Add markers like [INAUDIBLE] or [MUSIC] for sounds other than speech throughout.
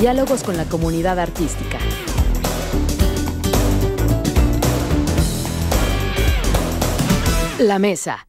Diálogos con la comunidad artística. La mesa.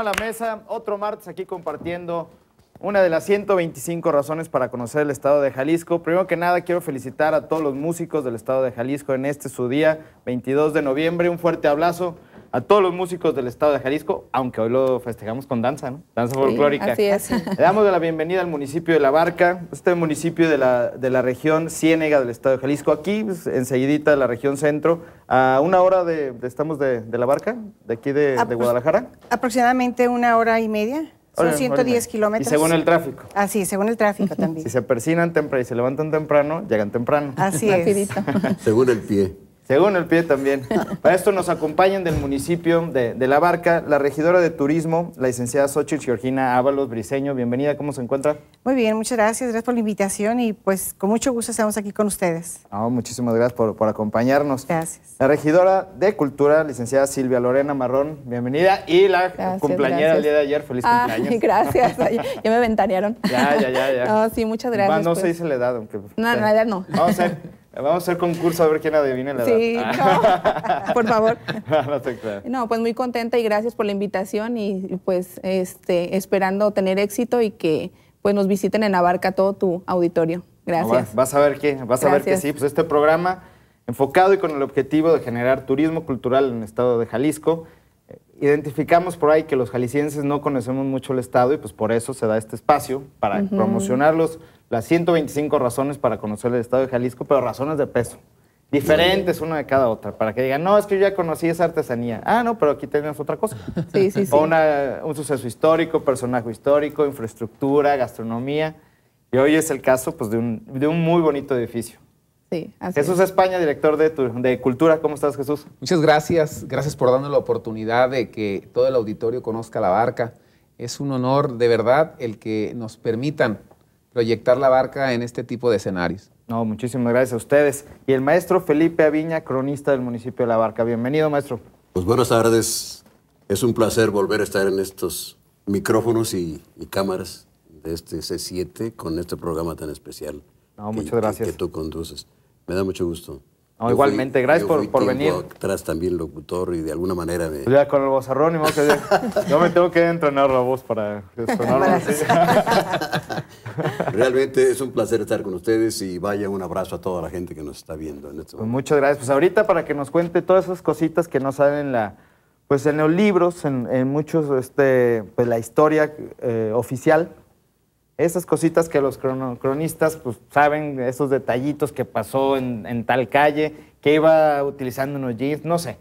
a La Mesa, otro martes aquí compartiendo una de las 125 razones para conocer el estado de Jalisco. Primero que nada, quiero felicitar a todos los músicos del estado de Jalisco en este su día, 22 de noviembre. Un fuerte abrazo a todos los músicos del estado de Jalisco, aunque hoy lo festejamos con danza, ¿no? Danza folclórica. así es. [LAUGHS] Le damos la bienvenida al municipio de La Barca, este municipio de la, región Ciénega del estado de Jalisco, aquí, en pues, enseguidita la región centro, a una hora de, estamos de, La Barca, de aquí de, ah, pues, Guadalajara. Aproximadamente una hora y media. Son 110 kilómetros. Y según el tráfico. Así, ah, según el tráfico [LAUGHS] también. Si se persinan temprano y se levantan temprano, llegan temprano. Así [LAUGHS] es. Según el pie. Según el pie también. Para esto nos acompañan del municipio de, La Barca la regidora de turismo, la licenciada Xochitl Georgina Ábalos Briseño. Bienvenida, ¿cómo se encuentra? Muy bien, muchas gracias, gracias por la invitación y pues con mucho gusto estamos aquí con ustedes. muchísimas gracias por, acompañarnos. Gracias. La regidora de Cultura, licenciada Silvia Lorena Marrón, bienvenida. Y la cumpleañera del día de ayer, feliz cumpleaños. Gracias, ya me ventanearon. Ya, ya, ya, ya. sí, muchas gracias. No, no si se dice la edad, aunque. No, no, realidad no. Vamos a ver. Vamos a hacer concurso a ver quién adivina la edad. Sí, [LAUGHS] por favor. [LAUGHS] no, pues muy contenta y gracias por la invitación y pues este, esperando tener éxito y que pues nos visiten en Abarca todo tu auditorio. Gracias. vas a ver que, vas a ver que sí, pues este programa enfocado y con el objetivo de generar turismo cultural en el estado de Jalisco. Eh, identificamos por ahí que los jaliscienses no conocemos mucho el estado y pues por eso se da este espacio para promocionarlos las 125 razones para conocer el estado de Jalisco, pero razones de peso. Diferentes una de cada otra, para que digan, no, es que yo ya conocí esa artesanía. Ah, no, pero aquí tenemos otra cosa. [LAUGHS] Sí, sí, sí. un suceso histórico, personaje histórico, infraestructura, gastronomía. Y hoy es el caso pues, de, un, muy bonito edificio. Sí, así Jesús España, director de, de Cultura. ¿Cómo estás, Jesús? Muchas gracias. Gracias por darnos la oportunidad de que todo el auditorio conozca la barca. Es un honor, de verdad, el que nos permitan proyectar la barca en este tipo de escenarios. No, muchísimas gracias a ustedes. Y el maestro Felipe Aviña, cronista del municipio de La Barca. Bienvenido, maestro. Pues buenas tardes. Es un placer volver a estar en estos micrófonos y, cámaras de este C7 con este programa tan especial. No, muchas gracias. que tú conduces. Me da mucho gusto igualmente, gracias por, por venir. atrás también locutor y de alguna manera Ya con el bozarrón, y me yo me tengo que entrenar la voz para [LAUGHS] sonar [LAUGHS] Realmente es un placer estar con ustedes y vaya un abrazo a toda la gente que nos está viendo este pues muchas gracias. Pues ahorita para que nos cuente todas esas cositas que no salen la, pues en los libros, en, muchos, este, pues la historia eh, oficial esas cositas que los cronistas pues, saben, esos detallitos que pasó en, tal calle, que iba utilizando unos jeans, no sé.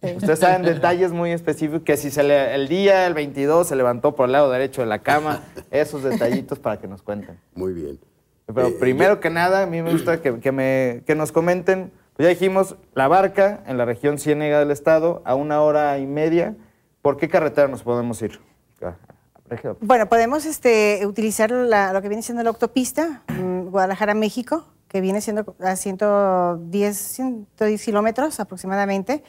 Ustedes saben detalles muy específicos, que si el día, el 22, se levantó por el lado derecho de la cama, [LAUGHS] esos detallitos para que nos cuenten. Muy bien. Pero eh, primero que nada, a mí me gusta que, me, nos comenten, pues ya dijimos, la barca en la región Ciénega del Estado, a una hora y media, ¿por qué carretera nos podemos ir? Bueno, podemos este, utilizar lo que viene siendo la autopista mm, Guadalajara-México, que viene siendo a 110, 110 kilómetros aproximadamente,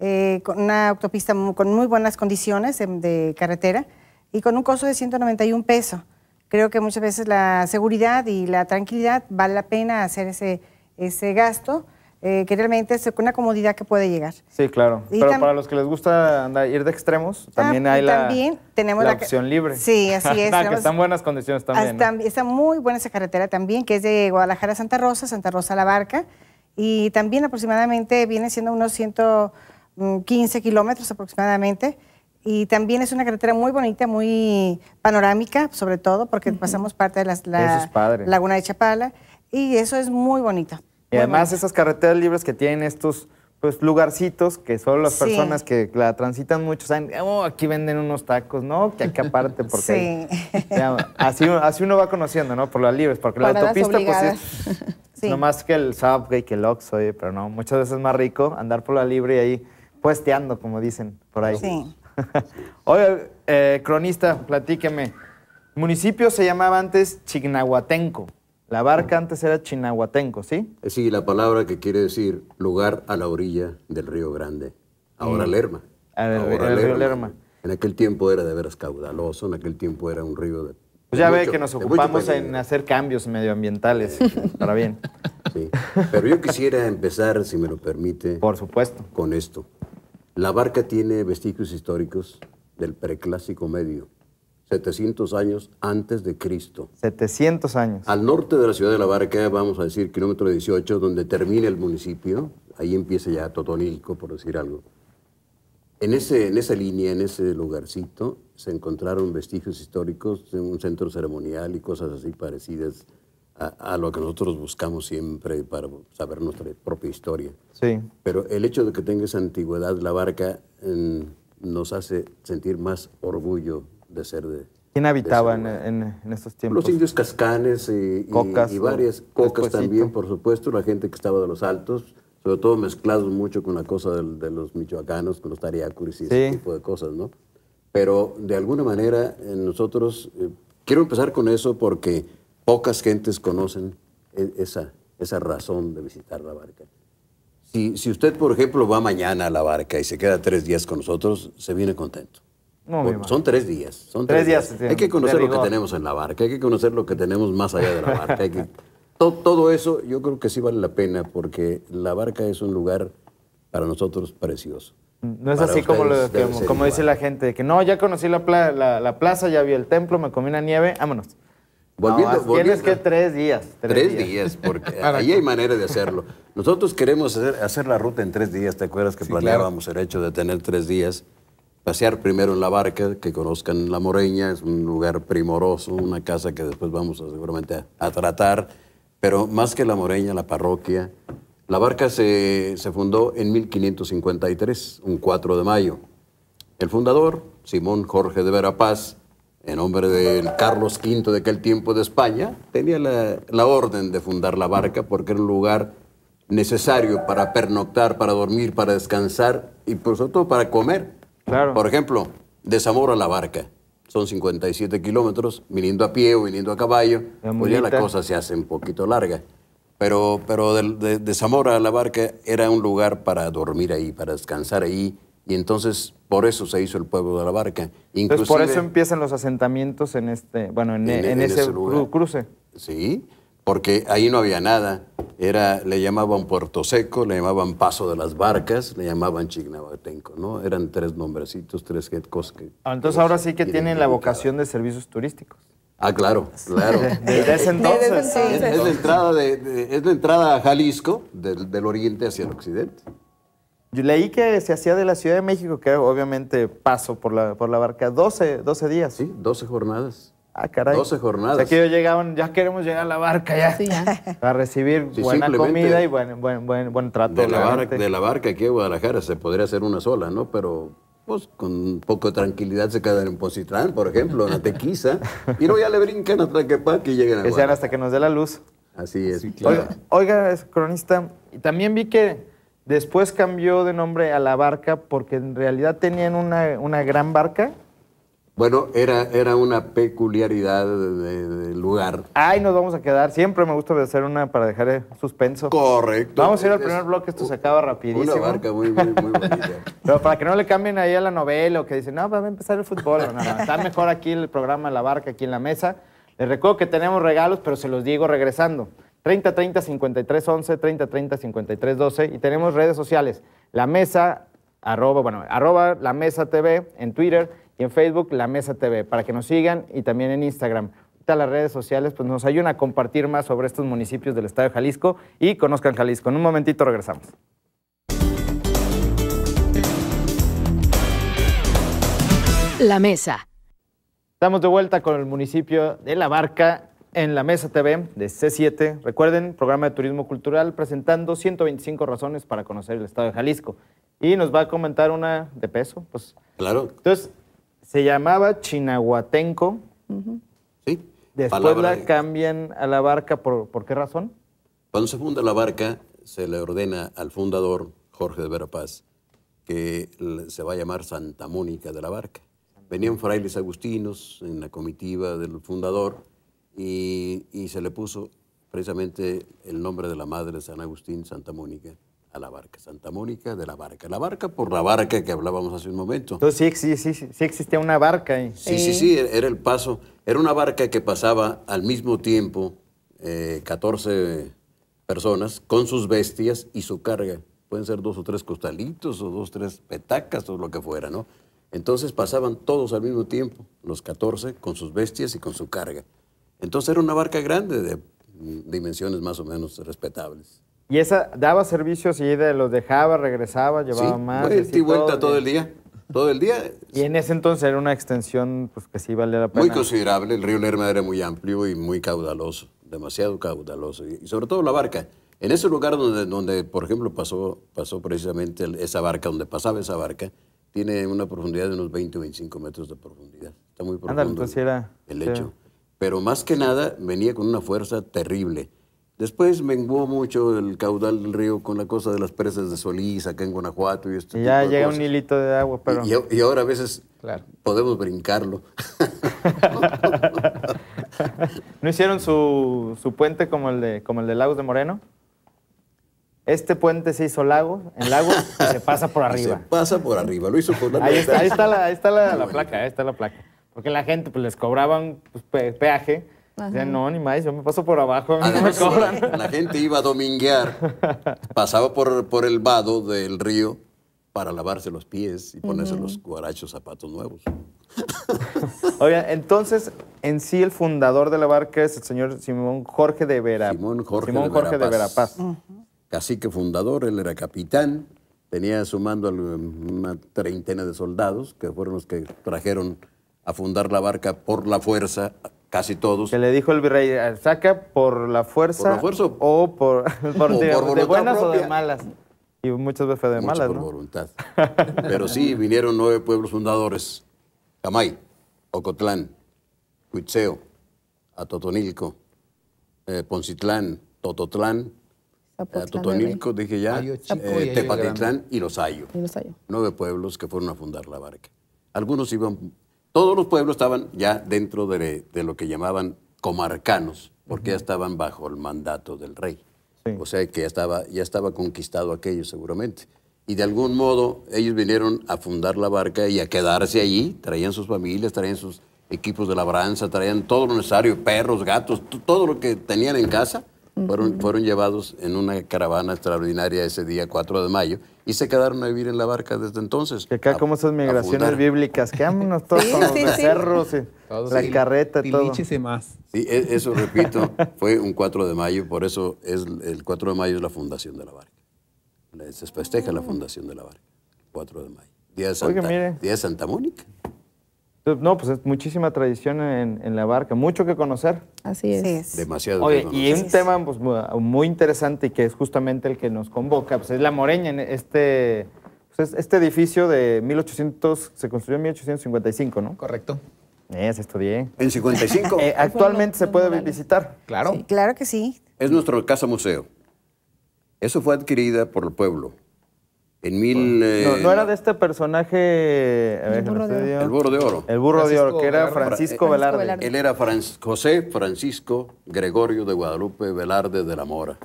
eh, con una autopista con muy buenas condiciones de, carretera y con un costo de 191 pesos. Creo que muchas veces la seguridad y la tranquilidad vale la pena hacer ese, ese gasto. Eh, que realmente es una comodidad que puede llegar. Sí, claro. Pero para los que les gusta ir de extremos, ah, también hay la, tenemos opción libre. Sí, así es. [LAUGHS] que están buenas condiciones también. Está muy buena esa carretera también, que es de Guadalajara a Santa Rosa, Santa Rosa a La Barca, y también aproximadamente viene siendo unos 115 mm, kilómetros aproximadamente. Y también es una carretera muy bonita, muy panorámica, sobre todo porque pasamos parte de las, la laguna de Chapala. Y eso es muy bonito. Y además esas carreteras libres que tienen estos pues lugarcitos que solo las personas que la transitan mucho saben, oh, aquí venden unos tacos, ¿no? Que acá aparte, porque sí. [LAUGHS] así, uno va conociendo, ¿no? Por las libres, porque la autopista, pues [LAUGHS] sí, No más que el Subway, que el Oxxo, pero no, muchas veces es más rico andar por la libre y ahí puesteando, como dicen por ahí. Sí. [LAUGHS] Oye, eh, cronista, platíqueme. municipio se llamaba antes Chignahuatenco. La barca antes era chinahuatenco, ¿sí? Sí, la palabra que quiere decir lugar a la orilla del río Grande. Ahora mm. Lerma. Ahora el, Río Lerma. En aquel tiempo era de veras caudaloso, en aquel tiempo era un río de... Pues ya ve que nos ocupamos en hacer cambios medioambientales, para bien. Sí, pero yo quisiera empezar, si me lo permite. Por supuesto. Con esto. La barca tiene vestigios históricos del preclásico medio. 700 años antes de Cristo. 700 años. Al norte de la ciudad de La Barca, vamos a decir kilómetro 18, donde termina el municipio, ahí empieza ya Totonilco, por decir algo. En, ese, en esa línea, en ese lugarcito, se encontraron vestigios históricos de un centro ceremonial y cosas así parecidas a, lo que nosotros buscamos siempre para saber nuestra propia historia. Sí. Pero el hecho de que tenga esa antigüedad, la barca, mm, nos hace sentir más orgullo de ser de... ¿Quién habitaba en, en, estos tiempos? Los indios cascanes y, y, varias cocas también, por supuesto, la gente que estaba de los altos, sobre todo mezclados mucho con la cosa de, los michoacanos, con los tariacuris y ese tipo de cosas, ¿no? Pero de alguna manera nosotros, eh, quiero empezar con eso porque pocas gentes conocen e, esa, esa razón de visitar la barca. Si, si usted, por ejemplo, va mañana a la barca y se queda tres días con nosotros, se viene contento son tres días. Son días. Hay que conocer lo que tenemos en la barca, hay que conocer lo que tenemos más allá de la barca. [LAUGHS] todo, eso yo creo que sí vale la pena porque la barca es un lugar para nosotros precioso. No es así como, lo, como, dice la gente, que no, ya conocí la, plaza, ya vi el templo, me comí una nieve, vámonos. tienes que tres días. Tres, días. porque [LAUGHS] ahí hay manera de hacerlo. Nosotros queremos hacer, hacer, la ruta en tres días, ¿te acuerdas que planeábamos el hecho de tener tres días? pasear primero en la barca, que conozcan La Moreña, es un lugar primoroso, una casa que después vamos a, seguramente a, tratar, pero más que La Moreña, la parroquia. La barca se, se fundó en 1553, un 4 de mayo. El fundador, Simón Jorge de Verapaz, en nombre de Carlos V de aquel tiempo de España, tenía la, la orden de fundar la barca porque era un lugar necesario para pernoctar, para dormir, para descansar y por sobre todo para comer. Por ejemplo, de Zamora a La Barca. Son 57 kilómetros, viniendo a pie o viniendo a caballo, pues ya la cosa se hace un poquito larga. Pero, pero de, Zamora a La Barca era un lugar para dormir ahí, para descansar ahí, y entonces por eso se hizo el pueblo de la barca. Inclusive, por eso empiezan los asentamientos en este, bueno, en, e, e, ese, ese cruce. Sí, porque ahí no había nada. Era, le llamaban Puerto Seco, le llamaban Paso de las Barcas, le llamaban Chignabatenco, ¿no? Eran tres nombrecitos, tres jetcos. que... Ah, entonces ahora sí que tienen la vocación de servicios turísticos. Ah, claro, claro. Desde [LAUGHS] [LAUGHS] entonces. Es, la entrada es la entrada a Jalisco, del, oriente hacia el occidente. Yo leí que se hacía de la Ciudad de México, que obviamente paso por la, por la barca, 12, 12 días. Sí, 12 jornadas. Ah, 12 jornadas. O que ellos llegaban, ya queremos llegar a la barca, ya. Sí, ya. [LAUGHS] A recibir buena comida y buen, trato. De la, barca, aquí a Guadalajara se podría hacer una sola, ¿no? Pero pues con un poco de tranquilidad se quedan en Positrán, por ejemplo, en Atequiza. [LAUGHS] y luego ya le brincan a Tlaquepaque y llegan a Que hasta que nos dé la luz. Así es. Oiga, oiga, cronista, también vi que después cambió de nombre a la barca porque en realidad tenían una, una gran barca bueno, era, era una peculiaridad del lugar. Ay, nos vamos a quedar. Siempre me gusta hacer una para dejar eh, suspenso. Correcto. Vamos a ir al primer bloque, esto se acaba rapidísimo. Una barca muy, muy, muy bonita. [LAUGHS] Pero para que no le cambien ahí a la novela o que dicen, no, va a empezar el fútbol. está mejor aquí el programa La Barca, aquí en la mesa. Les recuerdo que tenemos regalos, pero se los digo regresando. 30 30 53 11, 30 30 53 12. Y tenemos redes sociales. La mesa, arroba, bueno, arroba la mesa TV en Twitter en Facebook La Mesa TV, para que nos sigan y también en Instagram. todas las redes sociales pues nos ayudan a compartir más sobre estos municipios del estado de Jalisco y conozcan Jalisco. En un momentito regresamos. La mesa. Estamos de vuelta con el municipio de La Barca en la Mesa TV de C7. Recuerden, programa de turismo cultural presentando 125 razones para conocer el estado de Jalisco. Y nos va a comentar una de peso, pues. Claro. Entonces, se llamaba Chinahuatenco. Sí. Después la cambian a la barca, ¿por, qué razón? Cuando se funda la barca, se le ordena al fundador, Jorge de Verapaz, que se va a llamar Santa Mónica de la Barca. Venían frailes agustinos en la comitiva del fundador y, y se le puso precisamente el nombre de la madre San Agustín, Santa Mónica a la barca, Santa Mónica de la barca. La barca por la barca que hablábamos hace un momento. Entonces sí, sí, sí, sí existía una barca Sí, sí, sí, era el paso. Era una barca que pasaba al mismo tiempo 14 eh, personas con sus bestias y su carga. Pueden ser dos o tres costalitos o dos o tres petacas o lo que fuera, ¿no? Entonces pasaban todos al mismo tiempo, los 14, con sus bestias y con su carga. Entonces era una barca grande de dimensiones más o menos respetables. Y esa daba servicios y de, los dejaba, regresaba, llevaba más. Vuelta y vuelta todo, el día. Todo el día. Y en ese entonces era una extensión pues, que sí valía la pena. Muy considerable. El río Lerma era muy amplio y muy caudaloso. Demasiado caudaloso. Y sobre todo la barca. En ese lugar donde, donde por ejemplo, pasó, pasó precisamente esa barca, donde pasaba esa barca, tiene una profundidad de unos 20 o 25 metros de profundidad. Está muy profundo entonces pues, era, el hecho. Pero más que nada venía con una fuerza terrible. Después menguó mucho el caudal del río con la cosa de las presas de Solís, acá en Guanajuato y esto. Ya llega un hilito de agua, pero. Y, ahora a veces podemos brincarlo. [LAUGHS] ¿No hicieron su, puente como el, de, como el de Lagos de Moreno? Este puente se hizo lago, en lago, y se pasa por [LAUGHS] arriba. Se pasa por arriba, lo hizo por la Ahí está, ahí está la, placa, ahí está la placa. Porque la gente pues, les cobraban pues, peaje ya no, ni más, yo me paso por abajo, a no me [LAUGHS] La gente iba a dominguear, pasaba por, por el vado del río para lavarse los pies y ponerse los guarachos zapatos nuevos. [LAUGHS] Oigan, entonces, en sí el fundador de la barca es el señor Simón Jorge de Verapaz. Simón Jorge, de, Verapaz. fundador, él era capitán, tenía sumando em, una treintena de soldados que fueron los que trajeron a fundar la barca por la fuerza casi todos. Que le dijo el virrey, ah, saca por la fuerza, por la fuerza o por, [LAUGHS] por, de, buenas o de malas. Y muchas veces de malas, por voluntad. [LAUGHS] Pero sí, vinieron nueve pueblos fundadores. Camay, Ocotlán, Cuitzeo, Atotonilco, eh, Poncitlán, Tototlán, eh, Atotonilco, dije ya, eh, Tepatitlán y Los Y Los Ayo. Nueve pueblos que fueron a fundar la barca. Algunos iban todos los pueblos estaban ya dentro de, lo que llamaban comarcanos, porque ya estaban bajo el mandato del rey. O sea que ya estaba, ya estaba conquistado aquello seguramente. Y de algún modo ellos vinieron a fundar la barca y a quedarse allí, traían sus familias, traían sus equipos de labranza, traían todo lo necesario, perros, gatos, todo lo que tenían en casa fueron, llevados en una caravana extraordinaria ese día 4 de mayo y se quedaron a vivir en la barca desde entonces. acá como esas migraciones bíblicas, quedámonos todos los cerros, la carreta, todo. y más. Sí, e, eso repito, fue un 4 de mayo, por eso es el 4 de mayo es la fundación de la barca. Se festeja la fundación de la barca, 4 de mayo. Día de Santa, Día de Santa Mónica. No, pues es muchísima tradición en, la barca, mucho que conocer. Así es. es. Demasiado. y un tema pues, muy interesante y que es justamente el que nos convoca, pues es la Moreña, en este, pues, este edificio de 1800, se construyó en 1855, ¿no? Correcto. se estudié. ¿En 55? Eh, actualmente se puede visitar. Claro. claro que sí. Es nuestro casa museo. Eso fue adquirida por el pueblo eh, no, era de este personaje. el, burro de oro. el burro de oro. El burro de oro, que era Francisco, Velarde. Él era José Francisco Gregorio de Guadalupe Velarde de la Mora.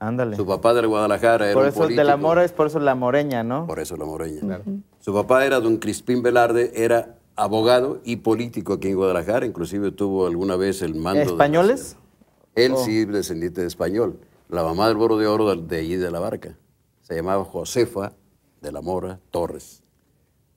Ándale. Su papá del Guadalajara era por eso, De la Mora es por eso la Moreña, ¿no? Por eso la Moreña. Su papá era don Crispín Velarde, era abogado y político aquí en Guadalajara. Inclusive tuvo alguna vez el mando. ¿Españoles? Él oh. sí, descendiente de español. La mamá del burro de oro de allí de la barca. Se llamaba Josefa de la Mora Torres.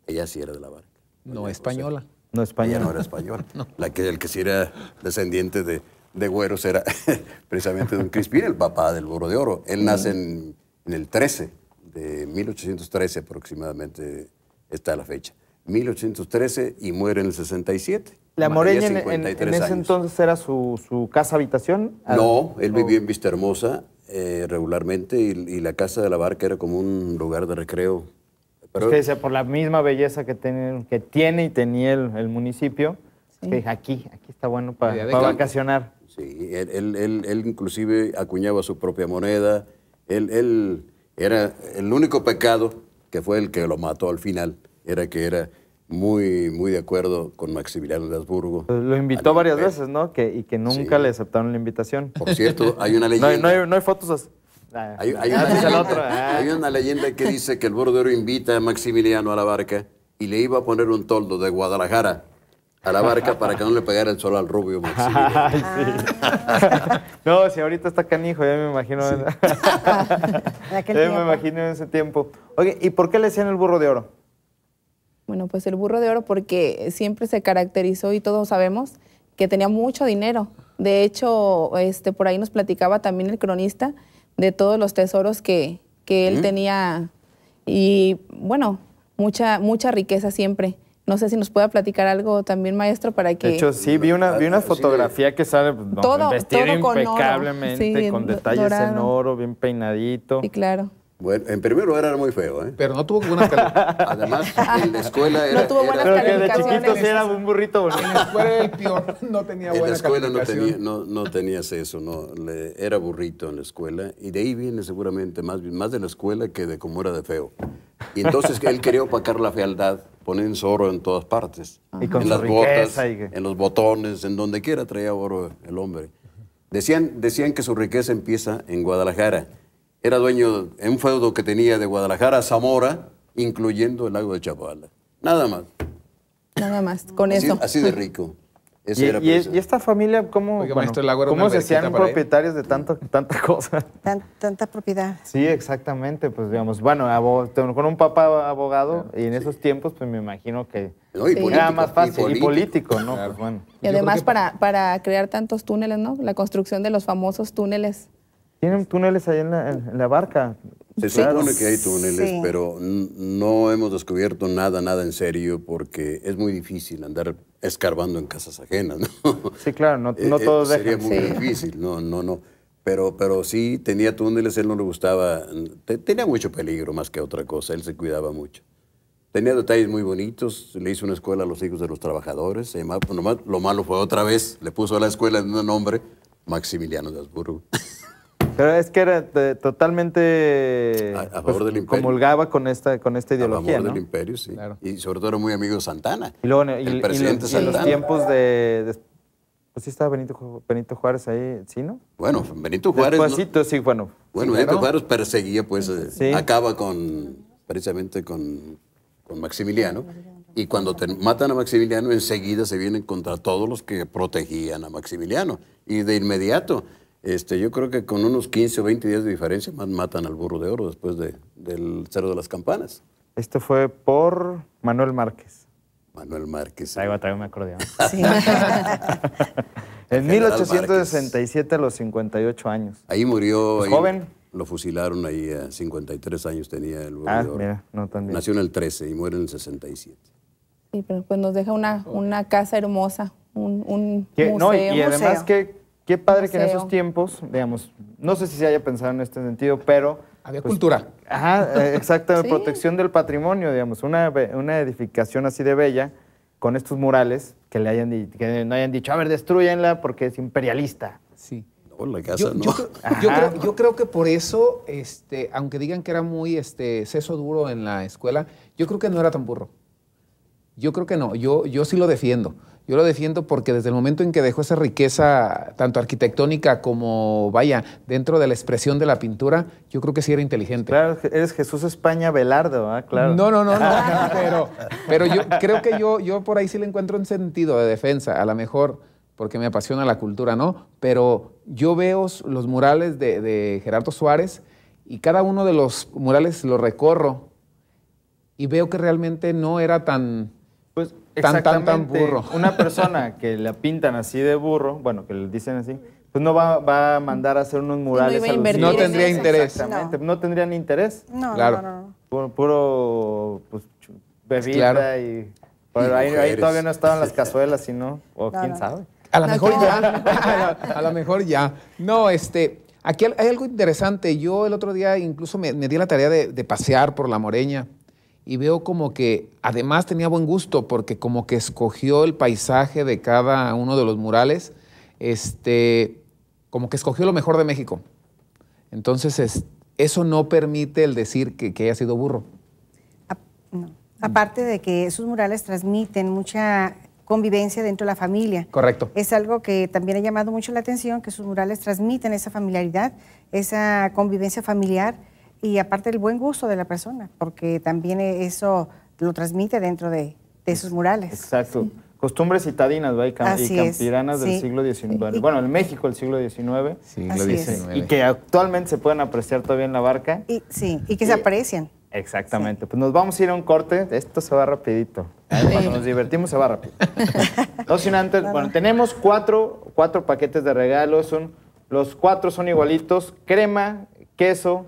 Ella sí era de la barca. No española. No española. no era española. [LAUGHS] La que, el que sí era descendiente de, de Güeros era [LAUGHS] precisamente don Crispín, el papá del Boro de Oro. Él nace en, el 13, de 1813 aproximadamente está la fecha. 1813 y muere en el 67. ¿La Moreña en, ese entonces era su, su casa habitación? No, ah, él vivió en vista Hermosa eh, regularmente y, la casa de la barca era como un lugar de recreo. Pero, por la misma belleza que tiene, que tiene y tenía el, municipio, aquí, aquí está bueno para, para vacacionar. Sí, él, él, inclusive acuñaba su propia moneda, él era el único pecado que fue el que lo mató al final, era que era muy, muy de acuerdo con Maximiliano de Habsburgo. Lo invitó varias veces, ¿no? Que, y que nunca le aceptaron la invitación. Por cierto, hay una [LAUGHS] leyenda. no, hay, fotos Hay, una leyenda, que dice que el Burro de Oro invita a Maximiliano a la barca y le iba a poner un toldo de Guadalajara a la barca para que no le pegara el sol al rubio Maximiliano. [LAUGHS] Ah. [LAUGHS] no, si ahorita está canijo, ya me imagino. ya me imagino en ese tiempo. Oye, ¿y por qué le decían el burro de oro? Bueno, pues el burro de oro porque siempre se caracterizó y todos sabemos que tenía mucho dinero. De hecho, este, por ahí nos platicaba también el cronista de todos los tesoros que, él tenía y bueno, mucha, mucha riqueza siempre. No sé si nos pueda platicar algo también, maestro, para que... De hecho, sí, vi una, vi una ah, fotografía que sale vestido impecablemente, con, detalles en oro, bien peinadito. Sí, claro. Bueno, en primer lugar era muy feo, ¿eh? Pero no tuvo buenas [LAUGHS] calificaciones. Además, en la escuela era... No tuvo buenas era, que de chiquitos era un burrito bonito. En la escuela el peor, no tenía buenas En la escuela no, tenía, no, no, tenías eso, no. era burrito en la escuela. Y de ahí viene seguramente más, más de la escuela que de cómo era de feo. Y entonces él quería opacar la fealdad, poner oro en todas partes. Y en las botas, en los botones, en donde quiera traía oro el hombre. Decían, decían que su riqueza empieza en Guadalajara era dueño en un feudo que tenía de Guadalajara a Zamora, incluyendo el lago de Chapala. Nada más. Nada más, con así, eso. Así de rico. y, esta familia cómo, ¿cómo se hacían propietarios de tanto, tanta cosa? tanta propiedad. Sí, exactamente. Pues digamos, bueno, con un papá abogado y en esos tiempos, pues me imagino que era más fácil. Y político, ¿no? Pues, y además para, para crear tantos túneles, ¿no? La construcción de los famosos túneles tienen túneles ahí en la, barca. Se supone que hay túneles, pero no hemos descubierto nada, nada en serio, porque es muy difícil andar escarbando en casas ajenas, [LAUGHS] ¿no? Sí, claro, no, no eh, todos eh, Sería muy difícil, no, no, no. Pero, pero sí tenía túneles, él no le gustaba, tenía mucho peligro más que otra cosa, él se cuidaba mucho. Tenía detalles muy bonitos, le hizo una escuela a los hijos de los trabajadores, lo malo fue otra vez, le puso a la escuela en un nombre, Maximiliano de Habsburgo. [LAUGHS] Pero es que era totalmente a, pues, favor del imperio. comulgaba con esta, con esta ideología. A favor del imperio, sí. Y sobre todo era muy amigo de Santana. Y luego, el presidente Santana. los tiempos de, pues sí estaba Benito, Benito Juárez ahí, ¿sí, no? Bueno, Benito Juárez... sí, bueno. Bueno, Benito Juárez perseguía, pues, eh, acaba con, precisamente con, con, Maximiliano. Y cuando matan a Maximiliano, enseguida se vienen contra todos los que protegían a Maximiliano. Y de inmediato, este, yo creo que con unos 15 o 20 días de diferencia más matan al burro de oro después de, del Cerro de las Campanas. Esto fue por Manuel Márquez. Manuel Márquez. Ahí va, traigo me acordeón. [LAUGHS] [LAUGHS] en 1867, a los 58 años. Ahí murió. joven. Lo fusilaron ahí a 53 años tenía el burro ah, de oro. Mira, no tan bien. Nació en el 13 y muere en el 67. Sí, pero pues nos deja una, una casa hermosa, un, museo. y, además que Qué padre que en esos tiempos, digamos, no sé si se haya pensado en este sentido, pero... Había pues, cultura. Ajá, eh, [LAUGHS] exacto, protección del patrimonio, digamos, una, edificación así de bella con estos murales que, le hayan, que no hayan dicho, a ver, destruyenla porque es imperialista. Sí. La casa, ¿no? yo, creo, que por eso, este, aunque digan que era muy este, seso duro en la escuela, yo creo que no era tan burro. Yo creo que no, yo, yo sí lo defiendo. Yo lo defiendo porque desde el momento en que dejó esa riqueza, tanto arquitectónica como, vaya, dentro de la expresión de la pintura, yo creo que sí era inteligente. Claro, eres Jesús España Velardo, ah, Claro. No, no, no, no, [LAUGHS] pero, yo creo que yo, yo por ahí sí le encuentro un sentido de defensa, a lo mejor porque me apasiona la cultura, ¿no? Pero yo veo los murales de, de Gerardo Suárez y cada uno de los murales lo recorro y veo que realmente no era tan pues tan, tan, tan burro. [LAUGHS] Una persona que la pintan así de burro, bueno, que le dicen así, pues no va, a mandar a hacer unos murales. No, tendría interés. no. tendrían interés. No, claro. no, no. Puro, pues, bebida y... Pero ahí, todavía no estaban las [LAUGHS] cazuelas, sino, o quién sabe. A lo mejor ya, [LAUGHS] a lo mejor ya. No, este, aquí hay algo interesante. Yo el otro día incluso me, di la tarea de pasear por la Moreña y veo como que además tenía buen gusto porque como que escogió el paisaje de cada uno de los murales, este, como que escogió lo mejor de México. Entonces eso no permite el decir que, haya sido burro. no. Aparte de que sus murales transmiten mucha convivencia dentro de la familia. Correcto. Es algo que también ha llamado mucho la atención, que sus murales transmiten esa familiaridad, esa convivencia familiar y aparte el buen gusto de la persona, porque también eso lo transmite dentro de, de sus murales. Exacto. Costumbres citadinas y, campiranas del siglo XIX. bueno, en México del siglo XIX. Siglo XIX. Y que actualmente se pueden apreciar todavía en la barca. Y, sí, y que se aprecian. Exactamente. Pues nos vamos a ir a un corte. Esto se va rapidito. Cuando nos divertimos se va rápido. [LAUGHS] no sin antes, bueno, tenemos cuatro, cuatro paquetes de regalos. Son, los cuatro son igualitos. Crema, queso,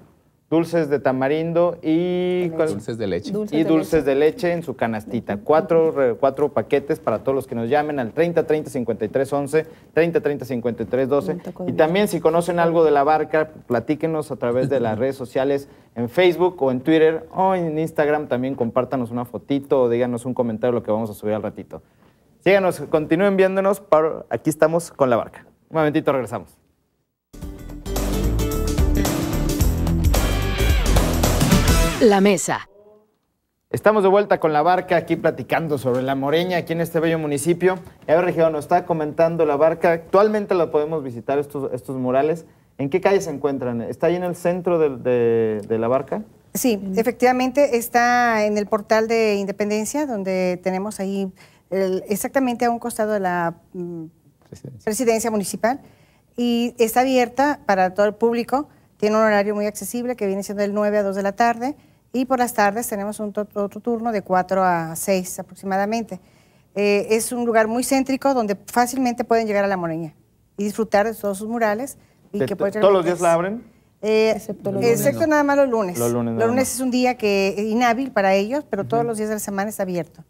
dulces de tamarindo y dulces de leche. y dulces de leche en su canastita. Cuatro, paquetes para todos los que nos llamen al 30 30 53 11, 30 30 53 Y también si conocen algo de la barca, platíquenos a través de las [LAUGHS] redes sociales en Facebook o en Twitter o en Instagram también compártanos una fotito o díganos un comentario lo que vamos a subir al ratito. Síganos, continúen viéndonos, aquí estamos con la barca. Un momentito, regresamos. La mesa. Estamos de vuelta con la barca aquí platicando sobre la Moreña, aquí en este bello municipio. Y nos está comentando la barca. Actualmente la podemos visitar estos, murales. ¿En qué calle se encuentran? ¿Está ahí en el centro de, la barca? Sí, efectivamente está en el portal de Independencia, donde tenemos ahí exactamente a un costado de la mm, presidencia. presidencia. municipal y está abierta para todo el público. Tiene un horario muy accesible que viene siendo del 9 a 2 de la tarde y por las tardes tenemos otro turno de 4 a 6 aproximadamente. Eh, es un lugar muy céntrico donde fácilmente pueden llegar a la Moreña y disfrutar de todos sus murales. Y ¿Todos los días la abren? Eh, excepto, nada más los lunes. Los lunes, es un día que es inhábil para ellos, pero todos los días de la semana está abierto.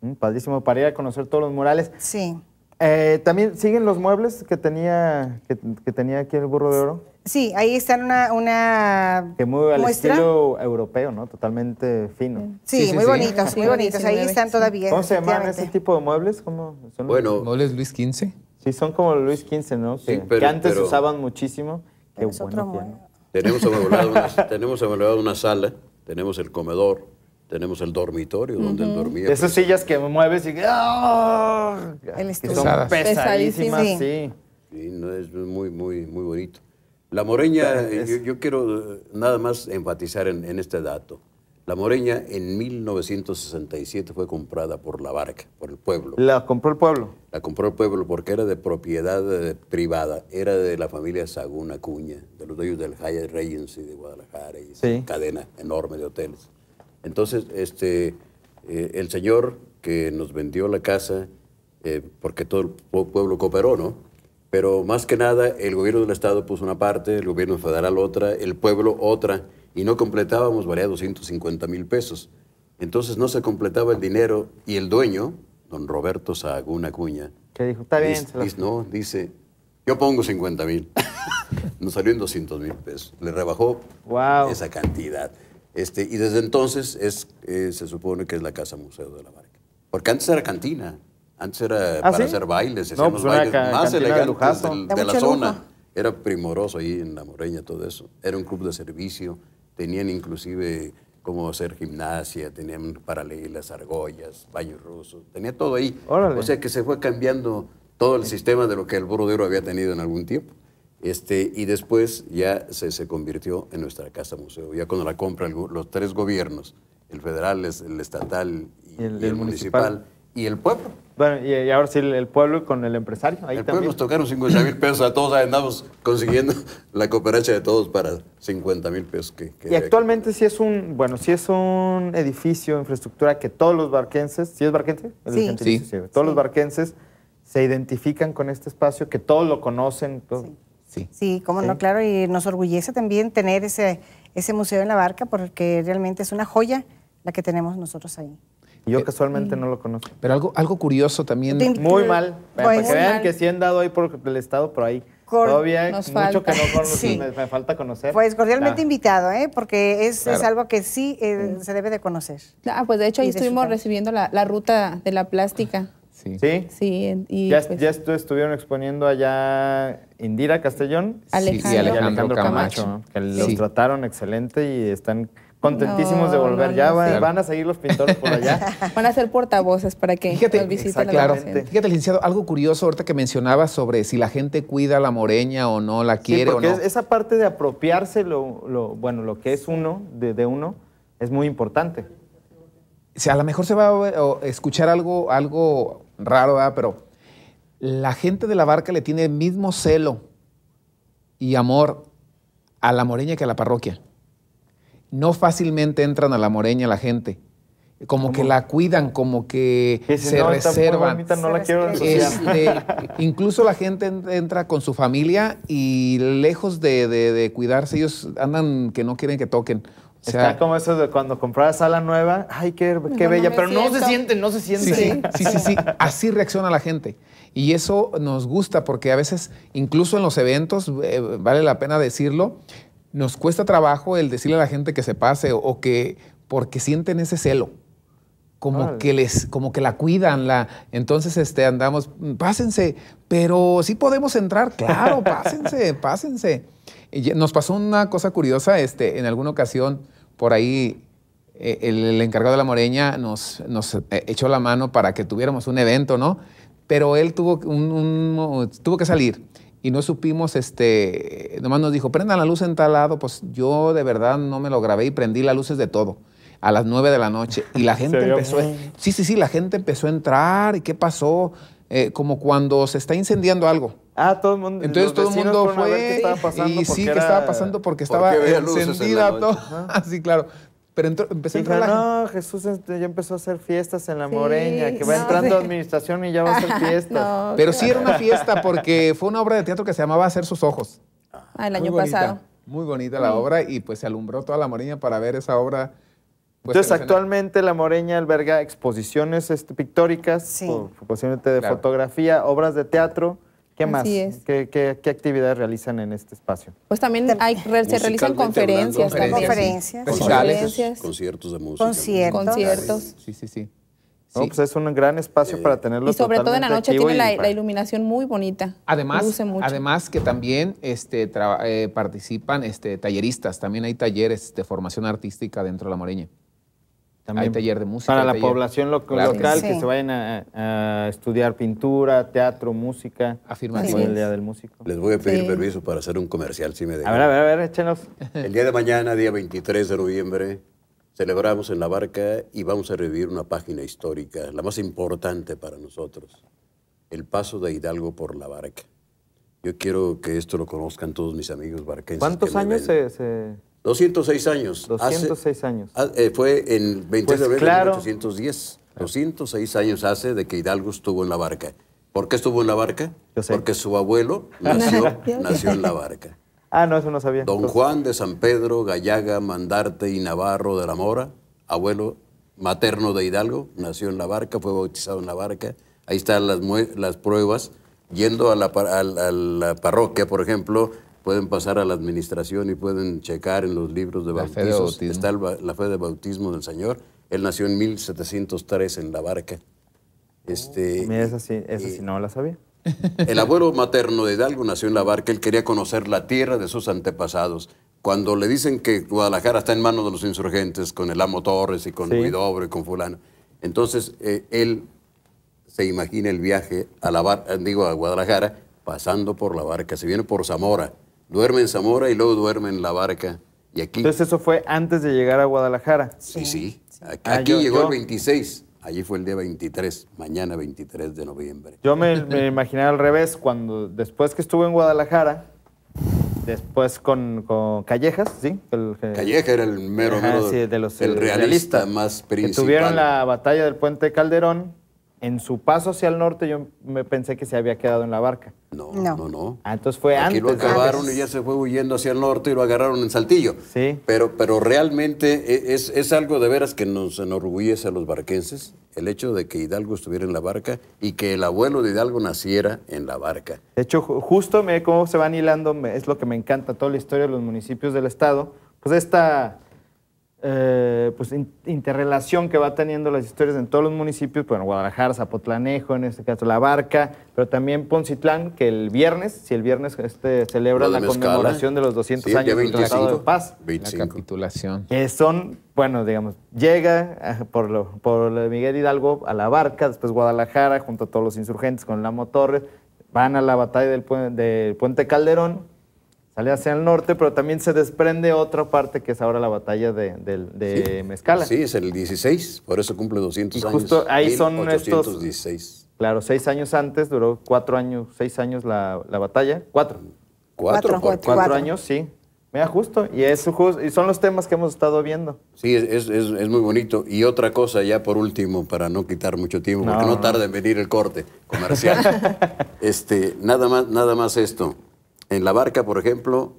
Mm, padrísimo, para ir a conocer todos los murales. Sí. Eh, ¿También siguen los muebles que tenía, que, tenía aquí el burro de oro? Sí, ahí están una, Que mueve al estilo europeo, ¿no? Totalmente fino. Sí, muy bonitos, muy bonitos. Ahí están todavía. ¿Cómo se llaman ese tipo de muebles? ¿Cómo son bueno, los... ¿Muebles Luis XV? Sí, son como Luis XV, ¿no? Que, antes usaban muchísimo. Qué bueno, Tenemos amueblado [LAUGHS] tenemos amueblado una sala, tenemos el comedor, tenemos el dormitorio donde dormía. esas sillas que mueves y ¡ah! son pesadísimas, sí. sí. es muy, muy, muy bonito. La moreña, eh, yo, quiero eh, nada más enfatizar en, este dato. La Moreña en 1967 fue comprada por la barca, por el pueblo. ¿La compró el pueblo? La compró el pueblo porque era de propiedad eh, privada, era de la familia Saguna Cuña, de los dueños del Hyatt Regency de Guadalajara y cadena enorme de hoteles. Entonces, este, eh, el señor que nos vendió la casa, eh, porque todo el pueblo cooperó, ¿no? Pero más que nada, el gobierno del Estado puso una parte, el gobierno federal otra, el pueblo otra, y no completábamos, valía 250 mil pesos. Entonces no se completaba el dinero y el dueño, don Roberto Sahagún Cuña, Que dijo, está bien. Dice, no, dice, yo pongo 50 mil. [LAUGHS] Nos salió en 200 mil pesos. Le rebajó esa cantidad. Este, y desde entonces es, eh, se supone que es la Casa Museo de la Barca. Porque antes era cantina, antes era ¿Ah, para hacer bailes, hacíamos pues, bailes más elegante de, de la zona. Era primoroso ahí en La Moreña todo eso. Era un club de servicio, tenían inclusive cómo hacer gimnasia, tenían las argollas, baños rusos, tenía todo ahí. O sea que se fue cambiando todo el sistema de lo que el Burro había tenido en algún tiempo. Este, y después ya se, se, convirtió en nuestra casa museo. Ya cuando la compra los tres gobiernos, el federal, el estatal y, el, municipal, y el pueblo. Bueno, y, ahora sí, el, pueblo con el empresario. Ahí el pueblo nos tocaron 50 mil pesos a todos, andamos consiguiendo [LAUGHS] la cooperación de todos para 50 mil pesos. Que, y actualmente sí es un, bueno, si es un edificio, infraestructura que todos los barquenses, si es barquense? Sí. sí. todos los barquenses se identifican con este espacio, que todos lo conocen. Sí, cómo no, claro, y nos orgullece también tener ese, ese museo en la barca porque realmente es una joya la que tenemos nosotros ahí. Yo eh, casualmente no lo conozco. Pero algo, algo curioso también. Muy mal. Eh, para que vean que sí han dado ahí por el Estado, pero ahí. Todavía mucho que no me, falta conocer. Pues cordialmente ah. invitado, ¿eh? porque es, algo que eh, sí, se debe de conocer. Ah, pues de hecho ahí estuvimos recibiendo la, la ruta de la plástica. Sí. ¿Sí? y ya, pues estuvieron exponiendo allá Indira Castellón y Alejandro, Camacho, que los trataron excelente y están contentísimos de volver. ya van, a seguir los pintores por allá. [LAUGHS] van a ser portavoces para que Fíjate, visiten. Claro. Fíjate, licenciado, algo curioso ahorita que mencionabas sobre si la gente cuida la moreña o no la quiere Esa parte de apropiarse lo, bueno, lo que es uno, de, uno, es muy importante. O a lo mejor se va a escuchar algo, algo raro, ¿verdad? Pero la gente de la barca le tiene el mismo celo y amor a la moreña que a la parroquia. No fácilmente entran a la moreña la gente. Como que la cuidan, como que se reservan. Este, incluso la gente entra con su familia y lejos de cuidarse, ellos andan que no quieren que toquen. Está como eso de cuando compras sala nueva, ay, qué, qué bella, pero no se siente, no se siente. [LAUGHS] Sí, sí, sí, así reacciona la gente. Y eso nos gusta porque a veces, incluso en los eventos, eh, vale la pena decirlo, nos cuesta trabajo el decirle a la gente que se pase o que, porque sienten ese celo como que les como que la cuidan la entonces este andamos mm, pásense pero sí podemos entrar claro [LAUGHS] pásense pásense nos pasó una cosa curiosa este en alguna ocasión por ahí eh, el, encargado de la Moreña nos, nos eh, echó la mano para que tuviéramos un evento, ¿no? Pero él tuvo, un, tuvo que salir y no supimos, este, nomás nos dijo, prendan la luz en tal lado, pues yo de verdad no me lo grabé y prendí las luces de todo a las nueve de la noche y la [LAUGHS] gente empezó, sí, sí, sí, la gente empezó a entrar y qué pasó, eh, como cuando se está incendiando algo. Ah, todo el mundo. Entonces todo el mundo fue y sí que estaba pasando porque estaba todo. Así, [LAUGHS] claro. Pero entró, empezó a entrar No, Jesús este, ya empezó a hacer fiestas en la Moreña, que va entrando administración y ya va a hacer [LAUGHS] fiestas. Pero sí era una fiesta porque [LAUGHS] fue una obra de teatro que se llamaba Hacer sus ojos. Ah, el año pasado. Muy bonita la obra y pues se alumbró toda la Moreña para ver esa obra. Pues, Entonces, actualmente la Moreña alberga exposiciones este, pictóricas, posiblemente de fotografía, obras de teatro. ¿Qué más? ¿Qué, qué, qué, actividades realizan en este espacio? Pues también hay, se realizan conferencias. conferencias. Conciertos de música. Conciertos. Sí, sí, sí. Pues es un gran espacio eh, para tenerlo. Y sobre todo en la noche tiene la, iluminación muy bonita. Además, además que también este, eh, participan este, talleristas, también hay talleres de formación artística dentro de la Moreña. También. taller de música. Para la población local, que se vayan a, estudiar pintura, teatro, música. Afirmación. del El Día del Músico. Les voy a pedir permiso para hacer un comercial, si me dejan. A ver, a ver, échenos. El día de mañana, día 23 de noviembre, celebramos en La Barca y vamos a revivir una página histórica, la más importante para nosotros, el paso de Hidalgo por La Barca. Yo quiero que esto lo conozcan todos mis amigos barquenses. ¿Cuántos años se... 206 años. 206 años. Ah, eh, fue en 20 pues de 1810. 206 años hace de que Hidalgo estuvo en la barca. ¿Por qué estuvo en la barca? Porque su abuelo nació, [LAUGHS] nació en la barca. Ah, no, eso no sabía. Don Juan de San Pedro, Gallaga, Mandarte y Navarro de la Mora, abuelo materno de Hidalgo, nació en la barca, fue bautizado en la barca. Ahí están las, las pruebas. Yendo a la, a la parroquia, por ejemplo, pueden pasar a la administración y pueden checar en los libros de bautismo. La está la fe de bautismo del Señor. Él nació en 1703 en La Barca. Este, ah, Mira, esa sí, esa sí no la sabía. [LAUGHS] El abuelo materno de Hidalgo nació en La Barca. Él quería conocer la tierra de sus antepasados. Cuando le dicen que Guadalajara está en manos de los insurgentes, con el amo Torres y con sí. y con fulano, entonces eh, él se imagina el viaje a, la digo, a Guadalajara pasando por La Barca. Se viene por Zamora Duerme en Zamora y luego duerme en la barca. Y aquí. Entonces eso fue antes de llegar a Guadalajara. Sí, sí. Aquí, ah, llegó el 26. Allí fue el día 23, mañana 23 de noviembre. Yo me, me imaginaba al revés, cuando después que estuve en Guadalajara, después con, con Callejas, ¿sí? El, Calleja era el mero, mero el eh, realista, realista, más principal. Que tuvieron la batalla del puente Calderón, en su paso hacia el norte yo me pensé que se había quedado en la barca. No, no, no. Ah, entonces fue Aquí lo acabaron y ya se fue huyendo hacia el norte y lo agarraron en Saltillo. Sí. Pero, pero realmente e, es, algo de veras que nos enorgullece a los barquenses, el hecho de que Hidalgo estuviera en la barca y que el abuelo de Hidalgo naciera en la barca. De hecho, justo me, cómo se van hilando, es lo que me encanta toda la historia de los municipios del estado. Pues esta eh, pues, interrelación que va teniendo las historias en todos los municipios, bueno, pues, Guadalajara, Zapotlanejo, en este caso La Barca, pero también Poncitlán, que el viernes, si el viernes este, celebra la, conmemoración de los 200 años del Tratado de Paz, la capitulación. Que son, bueno, digamos, llega ah, por, lo, por Miguel Hidalgo a La Barca, después Guadalajara, junto a todos los insurgentes con la Torres, van a la batalla del, del Puente Calderón, sale hacia el norte, pero también se desprende otra parte que es ahora la batalla de, Mezcala. Sí, es el 16, por eso cumple 200 años. Justo ahí son estos. Claro, seis años antes, duró cuatro años, seis años la, batalla. Cuatro. Cuatro, años, sí. Mira, justo. Y, es, y son los temas que hemos estado viendo. Sí, es, muy bonito. Y otra cosa, ya por último, para no quitar mucho tiempo, porque no, no tarda en venir el corte comercial. [LAUGHS] este, nada, más, nada más esto. En la barca, por ejemplo,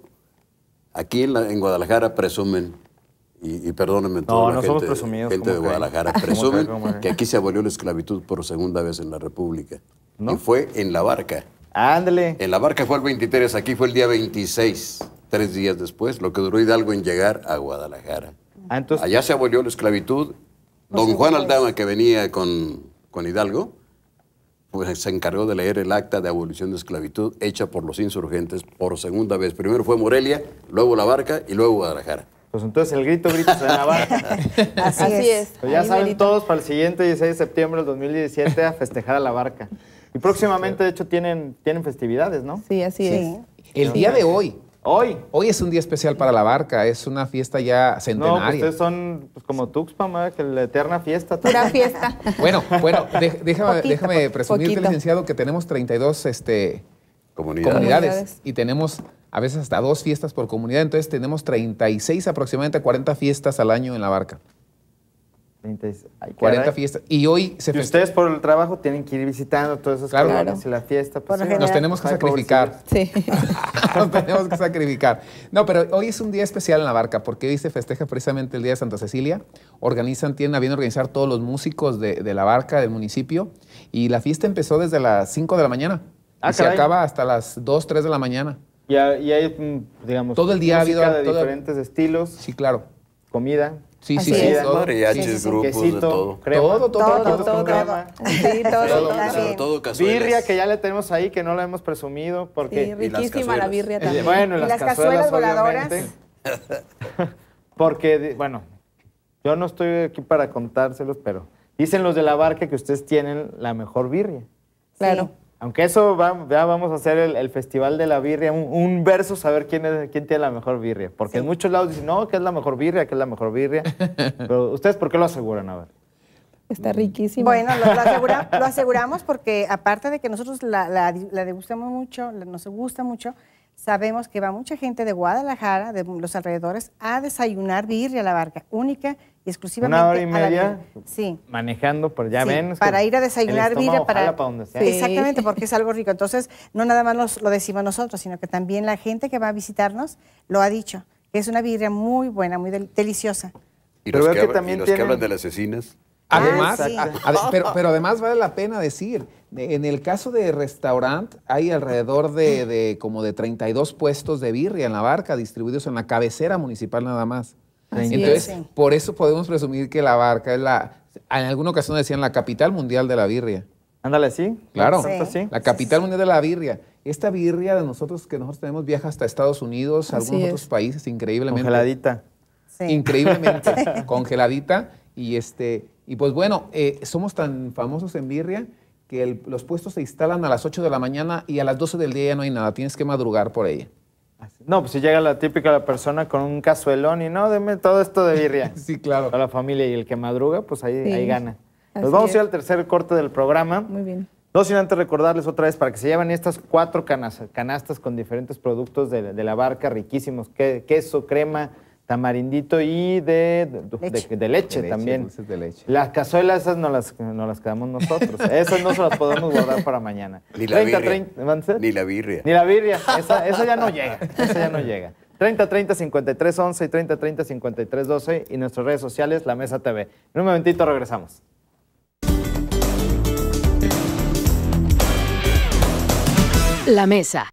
aquí en, la, en Guadalajara presumen, y, perdónenme, la gente, de Guadalajara [LAUGHS] presumen que aquí se abolió la esclavitud por segunda vez en la República. Y fue en la barca. Ándale. En la barca fue el 23, aquí fue el día 26, tres días después, lo que duró Hidalgo en llegar a Guadalajara. Ah, entonces... Allá se abolió la esclavitud. Don pues Juan pues. Aldama, que venía con, con Hidalgo, pues, se encargó de leer el acta de abolición de esclavitud hecha por los insurgentes por segunda vez. Primero fue Morelia, luego La Barca y luego Guadalajara. Pues entonces el grito, grito la barca. [LAUGHS] Así, es. ya saben todos para el siguiente 16 de septiembre del 2017 a festejar a la barca. Y próximamente, de hecho, tienen, tienen festividades, ¿no? Sí, así es. El día de hoy, Hoy. Hoy es un día especial para la barca, es una fiesta ya pues centenaria. No, ustedes son pues, como Tuxpan, que la eterna fiesta. Pura fiesta. bueno, bueno, [LAUGHS] déjame, presumirte, licenciado, que tenemos 32 este, comunidades. comunidades y tenemos a veces hasta dos fiestas por comunidad, entonces tenemos 36 aproximadamente 40 fiestas al año en la barca hay 40 fiestas. Y hoy se Y ustedes por el trabajo tienen que ir visitando todas esas claro. y la fiesta. Pues nos tenemos que sacrificar. Sí. [LAUGHS] nos tenemos que sacrificar. No, pero hoy es un día especial en la barca porque hoy se festeja precisamente el Día de Santa Cecilia. Organizan, tienen a bien organizar todos los músicos de, de la barca, del municipio. Y la fiesta empezó desde las 5 de la mañana. Ah, y se acaba hasta las 2, 3 de la mañana. Y, hay, mm, digamos, todo el día ha habido de diferentes estilos. Sí, claro. Comida. Sí, sí, sí, sí. mariachis, grupos, de todo. Todo, todo, todo. todo, Sí, todo, todo, todo Birria, que ya le tenemos ahí, que no la hemos presumido. Porque... riquísima la birria también. Bueno, las, voladoras. [LAUGHS] porque, bueno, yo no estoy aquí para contárselos, pero dicen los de la barca que ustedes tienen la mejor birria. Claro. Aunque eso ya vamos a hacer el, Festival de la Birria, un, verso, saber quién, es, quién tiene la mejor birria. Porque en muchos lados dicen, no, que es la mejor birria, que es la mejor birria. [LAUGHS] Pero ustedes, ¿por qué lo aseguran? A ver. Está riquísimo. Bueno, lo, aseguramos porque aparte de que nosotros la, degustamos mucho, nos gusta mucho, sabemos que va mucha gente de Guadalajara, de los alrededores, a desayunar birria a la barca, única exclusivamente. Una hora y media. Sí. Manejando, por pues ya Para ir a desayunar, para. donde Exactamente, [LAUGHS] porque es algo rico. Entonces, no nada más lo decimos nosotros, sino que también la gente que va a visitarnos lo ha dicho. Es una birria muy buena, muy deliciosa. Y pero los, que, también hablan de las asesinas. Además, ah, [LAUGHS] pero, además vale la pena decir, en el caso de restaurante hay alrededor de, de como de 32 puestos de birria en la barca distribuidos en la cabecera municipal nada más. Entonces, por eso podemos presumir que la barca es la, en alguna ocasión decían la capital mundial de la birria. Ándale, sí. Claro, sí. Pues la capital mundial de la birria. Esta birria de nosotros que nosotros tenemos viaja hasta Estados Unidos, algunos otros países, increíblemente. Congeladita. Increíblemente [LAUGHS] congeladita. Y este, y pues bueno, eh, somos tan famosos en birria que los puestos se instalan a las 8 de la mañana y a las 12 del día ya no hay nada, tienes que madrugar por ella. No, pues si llega la típica la persona con un cazuelón y no, deme todo esto de birria. [LAUGHS] sí, claro. A la familia y el que madruga, pues ahí, gana. Nos pues vamos a ir al tercer corte del programa. Muy bien. No sin antes recordarles otra vez para que se lleven estas cuatro canastas, con diferentes productos de la barca, riquísimos, queso, crema, Tamarindito y de, de, leche. también. Las cazuelas esas no las, quedamos nosotros. [LAUGHS] esas no se las podemos guardar para mañana. Ni la birria. Ni la birria. Ni la birria. Esa, ya no llega. Esa ya no llega. 30 30 y 30 30 y nuestras redes sociales La Mesa TV. En un momentito regresamos. La Mesa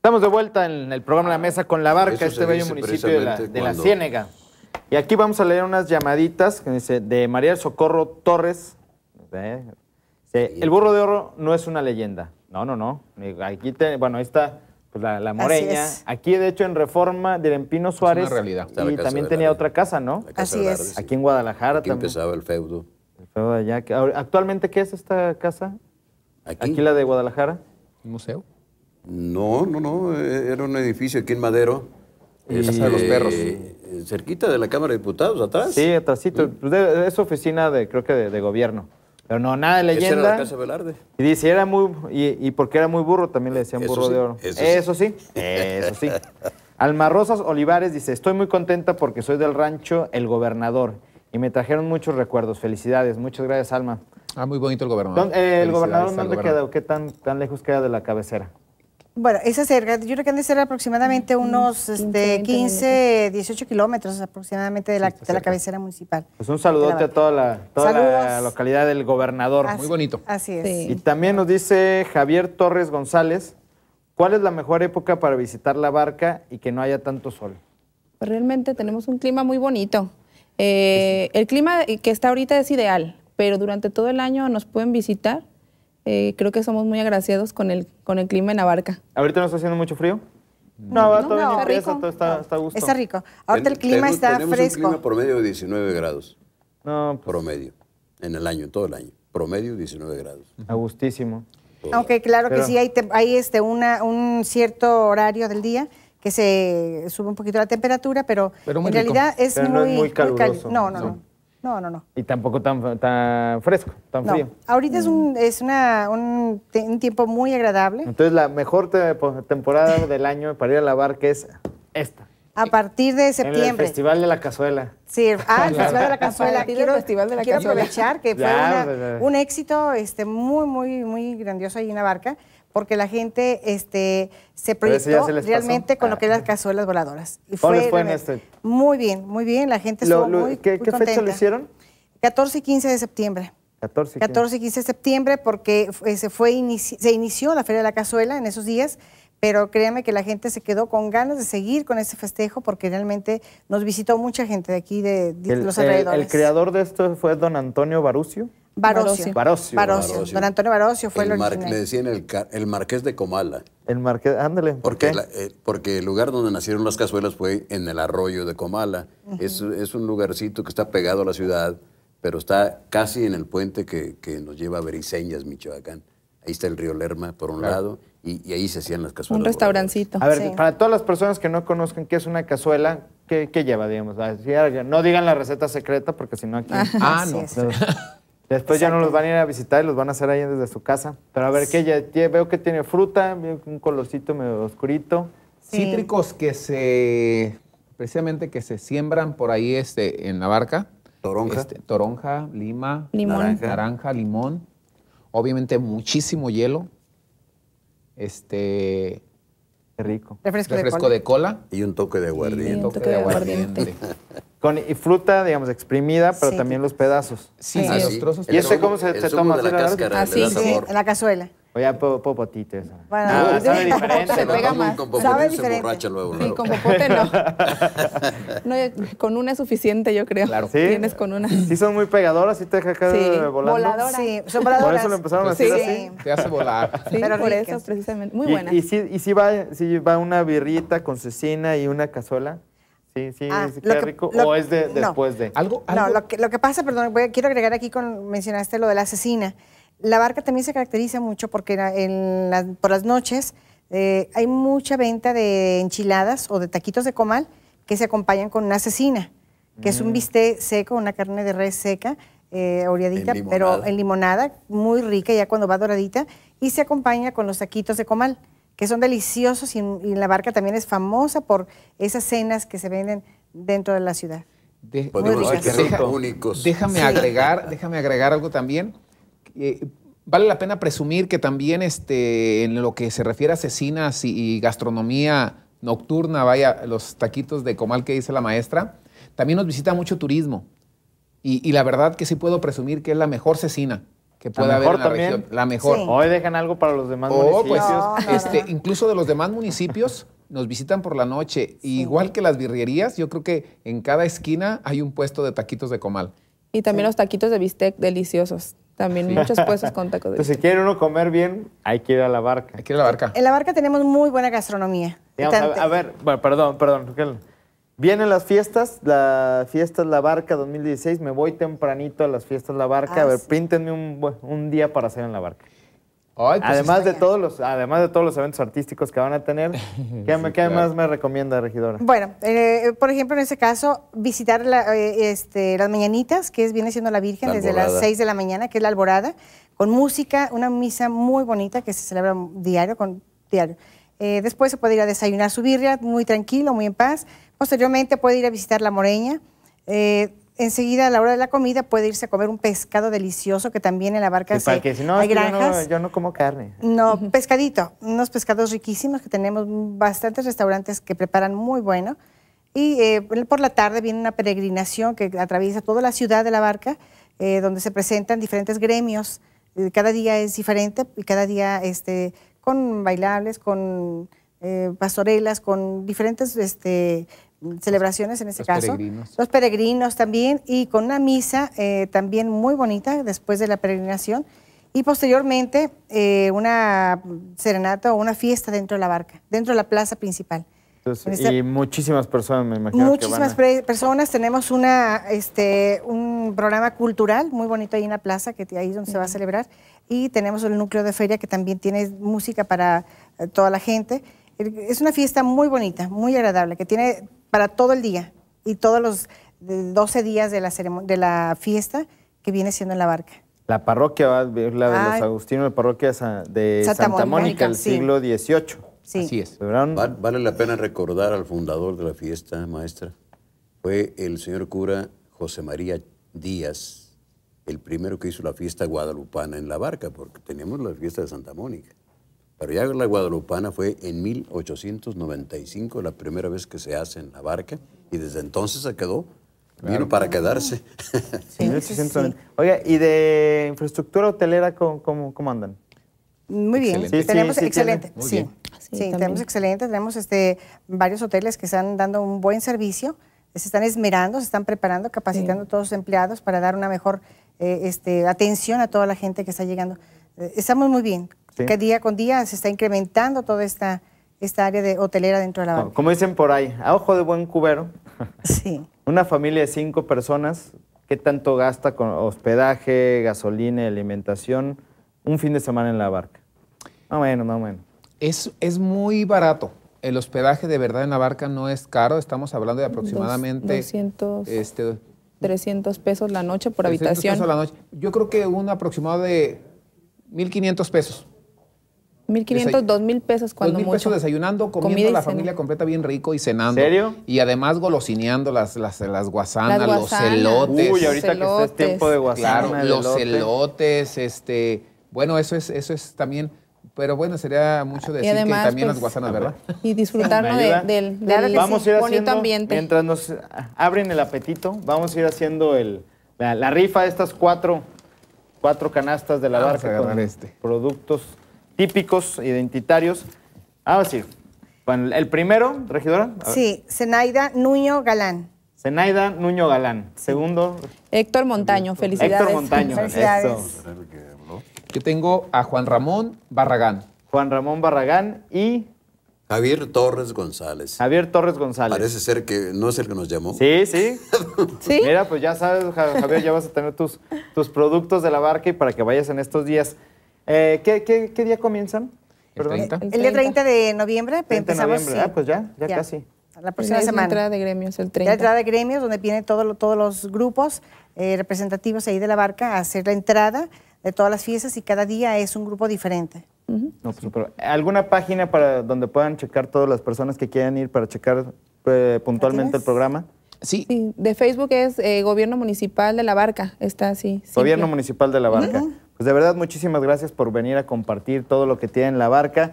Estamos de vuelta en el programa La Mesa con la Barca, este bello municipio de la, de Ciénega. Y aquí vamos a leer unas llamaditas que dice de María Socorro Torres. ¿eh? el burro de oro no es una leyenda. No, no, no. Aquí bueno, ahí está pues, la, moreña. Aquí, de hecho, en Reforma del Empino Suárez. una realidad. Y también tenía otra casa, ¿no? Así es. Aquí en Guadalajara aquí empezaba el feudo. El feudo allá. ¿Actualmente qué es esta casa? Aquí. Aquí la de Guadalajara. museo. No, no, no. E, era un edificio aquí en Madero. de los eh, Perros. Cerquita de la Cámara de Diputados, atrás. Sí, atrásito. Mm. Es oficina de, creo que de, gobierno. Pero no, nada de leyenda. era la Casa Velarde. Y dice, era muy, y, porque era muy burro, también le decían burro de oro. Eso, sí. Eso sí. Alma Rosas Olivares dice, estoy muy contenta porque soy del rancho El Gobernador y me trajeron muchos recuerdos. Felicidades. Muchas gracias, Alma. Ah, muy bonito el gobernador. Eh, el gobernador, ¿dónde quedó, ¿Qué tan, tan lejos queda de la cabecera? Bueno, es cerca, yo creo que han de ser aproximadamente unos 15, 18 este, kilómetros aproximadamente de la, pues cabecera municipal. Pues un saludote a toda la, toda la localidad del gobernador. Muy bonito. Así es. Y también nos dice Javier Torres González, ¿cuál es la mejor época para visitar la barca y que no haya tanto sol? Pues realmente tenemos un clima muy bonito. Eh, el clima que está ahorita es ideal, pero durante todo el año nos pueden visitar eh, creo que somos muy agraciados con el, con el clima en Abarca. ¿Ahorita no está haciendo mucho frío? No, está, gusto. Está rico. Ahorita el, clima está tenemos fresco. Un clima promedio de 19 grados. No, pues. Promedio. En el año, en todo el año. Promedio 19 grados. A gustísimo. Aunque claro que sí, hay, este, un cierto horario del día que se sube un poquito la temperatura, pero, en realidad es muy, no, no, no. No, no, no. Y tampoco tan, fresco, tan no. frío. Ahorita es, un, mm. es una, un, tiempo muy agradable. Entonces, la mejor temporada [LAUGHS] del año para ir a la barca es esta. A partir de septiembre. el Festival de la Cazuela. Sí, ah, el [LAUGHS] Festival de la Cazuela. [LAUGHS] Quiero, aprovechar que fue pues, eh. un éxito este, muy, muy, muy grandioso ahí en la barca porque la gente este, se proyectó realmente con lo que eran ah. las cazuelas voladoras. Y fue, les en este? Muy bien, muy bien, la gente estuvo muy, ¿Qué, ¿qué fecha lo hicieron? 14 y 15 de septiembre. 14 y 15, de septiembre porque se, fue se inició la Feria de la Cazuela en esos días pero créanme que la gente se quedó con ganas de seguir con este festejo porque realmente nos visitó mucha gente de aquí, de, los eh, alrededores. El, creador de esto fue don Antonio Barucio. Barocio. Barocio. Don Antonio Barocio fue el, Le decían el, el, Marqués de Comala. El Marqués, ándale. porque, eh, porque el lugar donde nacieron las cazuelas fue en el arroyo de Comala. es, un lugarcito que está pegado a la ciudad, pero está casi en el puente que, que nos lleva a Beriseñas, Michoacán. Ahí está el río Lerma, por un lado y, ahí se hacían las cazuelas. Un restaurancito. A ver, para todas las personas que no conozcan qué es una cazuela, ¿qué, lleva, digamos? Ah, no digan la receta secreta porque si no aquí... Ah, no. Después ya no los van a ir a visitar y los van a hacer ahí desde su casa. Pero a ver, veo que tiene fruta, un colorcito medio oscurito. Cítricos que se, precisamente que se siembran por ahí este, en la barca. Toronja. Este, toronja, lima, Naranja. naranja, limón. Obviamente muchísimo hielo este... Rico. Refresco, de, cola. Y un toque de aguardiente. Y un toque de aguardiente. [LAUGHS] Con y fruta, digamos, exprimida, pero también los pedazos. Sí, ah, los trozos. ¿Y este cómo se, toma? Ah, en la cazuela. Oye, po, popotito eso. Bueno, sabe diferente. Se pega más. Con popote sabe diferente. Se luego, luego. Sí, con popote no. [LAUGHS] no. Con una es suficiente, yo creo. Claro. ¿Sí? Tienes con una. Sí son muy pegadoras, y te deja acá sí. volando. Voladora. Sí, son voladoras. Por eso lo empezaron a hacer sí. así. Te hace volar. Sí, Pero por eso, precisamente. Muy buena. ¿Y, y, si, y si, va, si va una birrita con cecina y una cazuela? Sí, sí, ah, es que, rico. Lo, ¿O es de, no, después de? ¿Algo, algo? No, lo que, lo que pasa, perdón, voy, quiero agregar aquí, con, mencionaste lo de la asesina. La barca también se caracteriza mucho porque por las noches eh, hay mucha venta de enchiladas o de taquitos de comal que se acompañan con una cecina, que es un mm. bistec seco, una carne de res seca, eh, oreadita, pero en limonada, muy rica ya cuando va doradita, y se acompaña con los taquitos de comal, que son deliciosos y, la barca también es famosa por esas cenas que se venden dentro de la ciudad. Podemos Déjame, agregar, déjame agregar algo también. Eh, vale la pena presumir que también este, en lo que se refiere a cecinas y, gastronomía nocturna, vaya, los taquitos de comal que dice la maestra, también nos visita mucho turismo. Y, la verdad que sí puedo presumir que es la mejor cecina que puede haber en la región. La mejor. Hoy dejan algo para los demás oh, pues, municipios. Este, incluso de los demás municipios nos visitan por la noche. Igual que las birrerías, yo creo que en cada esquina hay un puesto de taquitos de comal. Y también los taquitos de bistec deliciosos. También muchas con tacos de si quiere uno comer bien, hay que ir a la barca. Hay que ir a la barca. En la barca tenemos muy buena gastronomía. a, ver, bueno, perdón, perdón. Vienen las fiestas, la fiestas La Barca 2016. Me voy tempranito a las fiestas La Barca. Ah, a ver, sí. un, un día para hacer en La Barca. Pues además, de todos los, además de todos los eventos artísticos que van a tener, [LAUGHS] ¿qué, más me recomienda, regidora? Bueno, eh, por ejemplo, en ese caso, visitar eh, este, las mañanitas, que es, viene siendo la Virgen desde las 6 de la mañana, que es la alborada, con música, una misa muy bonita que se celebra diario, con diario. Eh, después se puede ir a desayunar su birria, muy tranquilo, muy en paz. Posteriormente puede ir a visitar la Moreña enseguida a la hora de la comida puede irse a comer un pescado delicioso que también en la barca se, que, si no, hay granjas. Yo no, como carne. No, pescadito, unos pescados riquísimos que tenemos bastantes restaurantes que preparan muy bueno. Y eh, por la tarde viene una peregrinación que atraviesa toda la ciudad de la barca, eh, donde se presentan diferentes gremios. Eh, cada día es diferente y cada día este, con bailables, con pastorelas, con diferentes este, celebraciones en este caso. Los peregrinos también y con una misa eh, también muy bonita después de la peregrinación y posteriormente eh, una serenata o una fiesta dentro de la barca, dentro de la plaza principal. Entonces, este y muchísimas personas, me imagino. Muchísimas personas. Tenemos una, este, un programa cultural muy bonito ahí en la plaza, que ahí es donde se va a celebrar. Y tenemos el núcleo de feria que también tiene música para eh, toda la gente. Es una fiesta muy bonita, muy agradable, que tiene para todo el día y todos los 12 días de la, fiesta que viene siendo en la barca. La parroquia, la de los agustinos, la parroquia de Santa, Mónica, del siglo XVIII. Así es. vale la pena recordar al fundador de la fiesta, maestra. Fue el señor cura José María Díaz, el primero que hizo la fiesta guadalupana en la barca, porque tenemos la fiesta de Santa Mónica. Pero ya la guadalupana fue en 1895 la primera vez que se hace en la barca y desde entonces se quedó. Vino para quedarse. Sí, [LAUGHS] Oiga, ¿y de infraestructura hotelera cómo, andan? Muy bien, tenemos excelente. Sí, tenemos excelente, tenemos este, varios hoteles que están dando un buen servicio, se están esmerando, se están preparando, capacitando a todos los empleados para dar una mejor eh, este, atención a toda la gente que está llegando. Eh, estamos muy bien que día con día se está incrementando toda esta, esta área de hotelera dentro de la barca. Como dicen por ahí, a ojo de buen cubero. [LAUGHS] Sí. [LAUGHS] Una familia de cinco personas, ¿qué tanto gasta con hospedaje, gasolina, alimentación? Un fin de semana en la barca. No, bueno, no, bueno. Es, muy barato. El hospedaje de verdad en la barca no es caro. Estamos hablando de aproximadamente... 200... 300 este, pesos la noche por habitación. Pesos la noche. Yo creo que un aproximado de 1.500 pesos 1.500, 2.000 pesos cuando 2.000 pesos desayunando, comiendo la familia completa bien rico y cenando. ¿En serio? Y además golosineando las, las, las, guasanas, los elotes. Uy, ahorita que es tiempo de guasanas. Claro, los celotes elotes, este... Bueno, eso es, eso es también... Pero bueno, sería mucho decir que también las pues, guasanas, ¿verdad? Y disfrutarnos de, del, del vamos bonito ambiente. Mientras nos abren el apetito, vamos a ir haciendo el, la, rifa de estas cuatro, cuatro canastas de la barca con este. productos típicos, identitarios. Ah, sí. el primero, regidora. Sí, Zenaida Nuño Galán. Zenaida Nuño Galán. Segundo. Héctor Montaño, felicidades. Héctor Montaño. Felicidades. tengo a Juan Ramón Barragán. Juan Ramón Barragán y... Javier Torres González. Javier Torres González. Parece ser que no es el que nos llamó. Sí, sí. [LAUGHS] ¿Sí? Mira, pues ya sabes, Javier, ya vas a tener tus, tus productos de la barca y para que vayas en estos días. Eh, ¿qué, día comienzan? El día 30 de noviembre ah, pues ya, ya, casi. La próxima semana. La entrada de gremios el 30. La entrada de gremios, donde vienen todos los grupos eh, representativos ahí de la barca a hacer la entrada de todas las fiestas y cada día es un grupo diferente. Pues ¿Alguna página para donde puedan checar todas las personas que quieran ir para checar eh, puntualmente el programa? Sí. De Facebook es Gobierno Municipal de la Barca, está así. Gobierno Municipal de la Barca. Pues de verdad, muchísimas gracias por venir a compartir todo lo que tiene en la barca.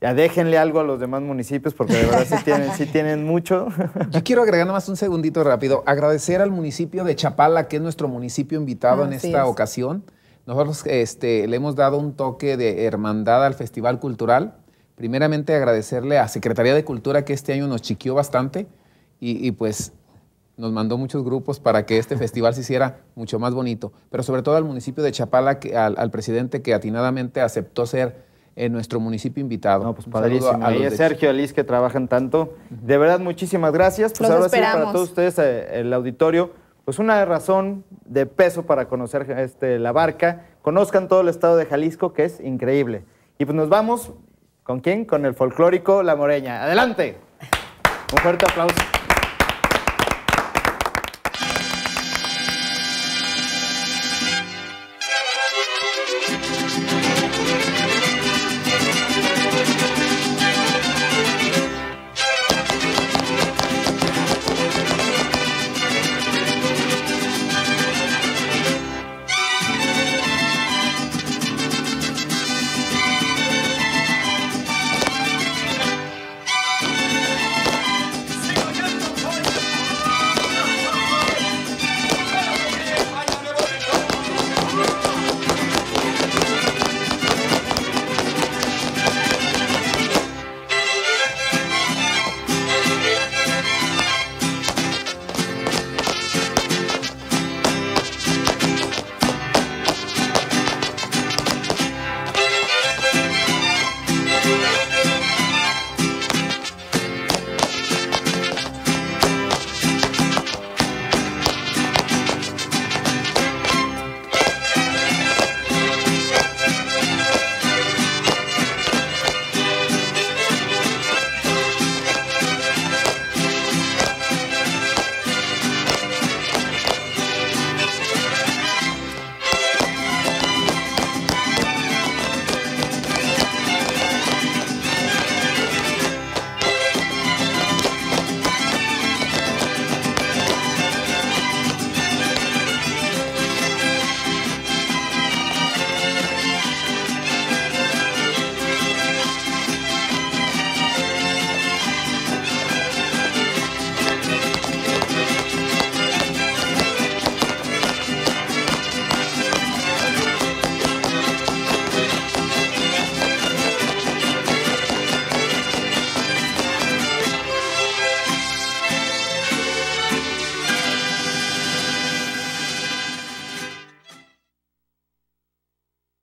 Ya déjenle algo a los demás municipios porque de verdad sí [LAUGHS] tienen, tienen mucho. Yo quiero agregar nada más un segundito rápido. Agradecer al municipio de Chapala, que es nuestro municipio invitado en esta ocasión. Nosotros este, le hemos dado un toque de hermandad al Festival Cultural. Primeramente agradecerle a Secretaría de Cultura que este año nos chiquió bastante y pues nos mandó muchos grupos para que este festival se hiciera mucho más bonito, pero sobre todo al municipio de Chapala, al, presidente que atinadamente aceptó ser en eh, nuestro municipio invitado. No, pues y Sergio, Alís que trabajan tanto. De verdad, muchísimas gracias. Pues Los ahora esperamos. sí, para todos ustedes, eh, el auditorio, pues una razón de peso para conocer este, la barca. Conozcan todo el estado de Jalisco, que es increíble. Y pues nos vamos, ¿con quién? Con el folclórico La Moreña. ¡Adelante! Un fuerte aplauso.